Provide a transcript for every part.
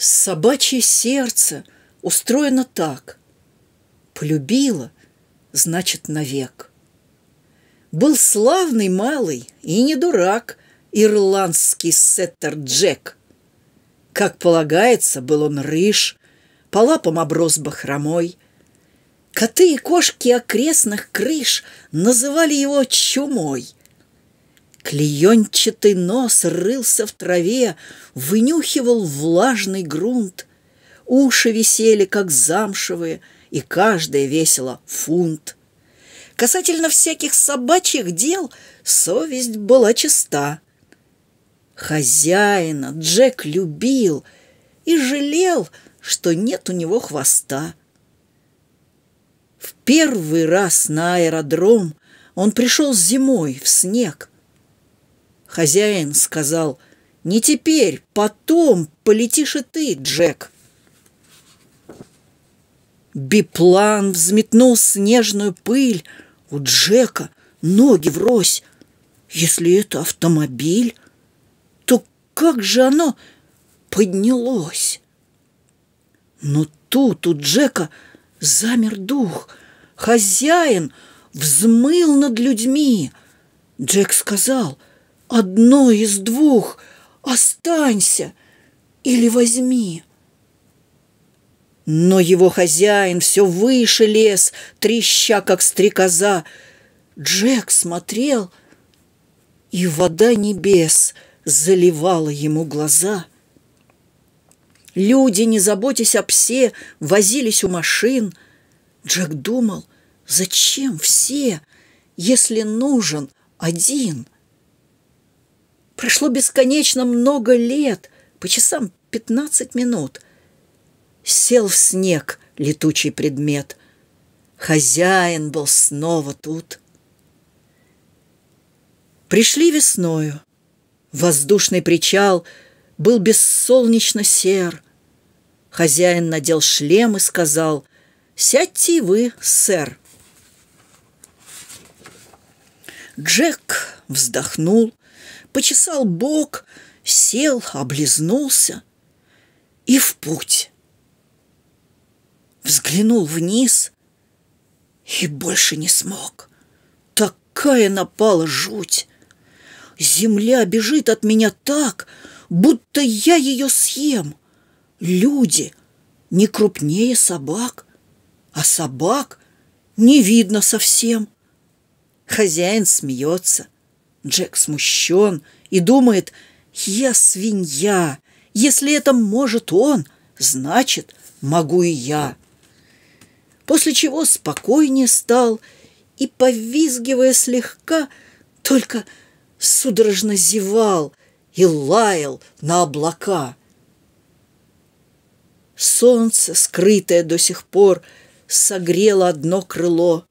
Собачье сердце устроено так. Полюбила, значит, навек. Был славный малый и не дурак ирландский сеттер Джек. Как полагается, был он рыж, по лапам оброс бахромой. Коты и кошки окрестных крыш называли его чумой – Клеенчатый нос рылся в траве, вынюхивал влажный грунт. Уши висели, как замшевые, и каждая весила фунт. Касательно всяких собачьих дел совесть была чиста. Хозяина Джек любил и жалел, что нет у него хвоста. В первый раз на аэродром он пришел зимой в снег – Хозяин сказал, «Не теперь, потом полетишь и ты, Джек». Биплан взметнул снежную пыль. У Джека ноги врозь. Если это автомобиль, то как же оно поднялось? Но тут у Джека замер дух. Хозяин взмыл над людьми. Джек сказал — Одно из двух. Останься или возьми. Но его хозяин все выше лес треща, как стрекоза. Джек смотрел, и вода небес заливала ему глаза. Люди, не заботясь о псе, возились у машин. Джек думал, зачем все, если нужен один – Прошло бесконечно много лет, по часам пятнадцать минут. Сел в снег летучий предмет. Хозяин был снова тут. Пришли весною. Воздушный причал был бессолнечно сер. Хозяин надел шлем и сказал «Сядьте вы, сэр». Джек вздохнул, почесал бок, сел, облизнулся и в путь. Взглянул вниз и больше не смог. Такая напала жуть. Земля бежит от меня так, будто я ее съем. Люди не крупнее собак, а собак не видно совсем. Хозяин смеется – Джек смущен и думает, «Я свинья. Если это может он, значит, могу и я». После чего спокойнее стал и, повизгивая слегка, только судорожно зевал и лаял на облака. Солнце, скрытое до сих пор, согрело одно крыло.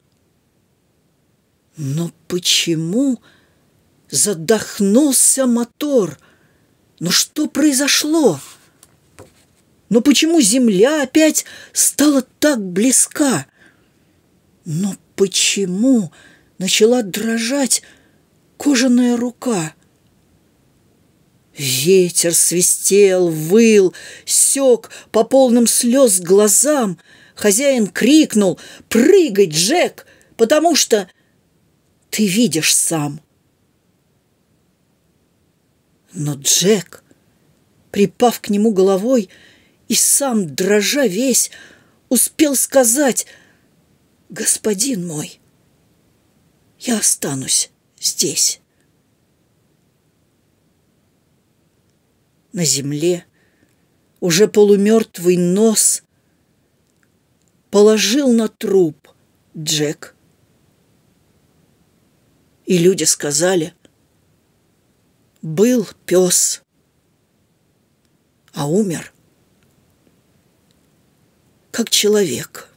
Но почему... Задохнулся мотор. Но что произошло? Но почему земля опять стала так близка? Но почему начала дрожать кожаная рука? Ветер свистел, выл, сёк по полным слез глазам. Хозяин крикнул «Прыгай, Джек, потому что ты видишь сам». Но Джек, припав к нему головой и сам дрожа весь, успел сказать «Господин мой, я останусь здесь». На земле уже полумертвый нос положил на труп Джек. И люди сказали – был пес, а умер как человек.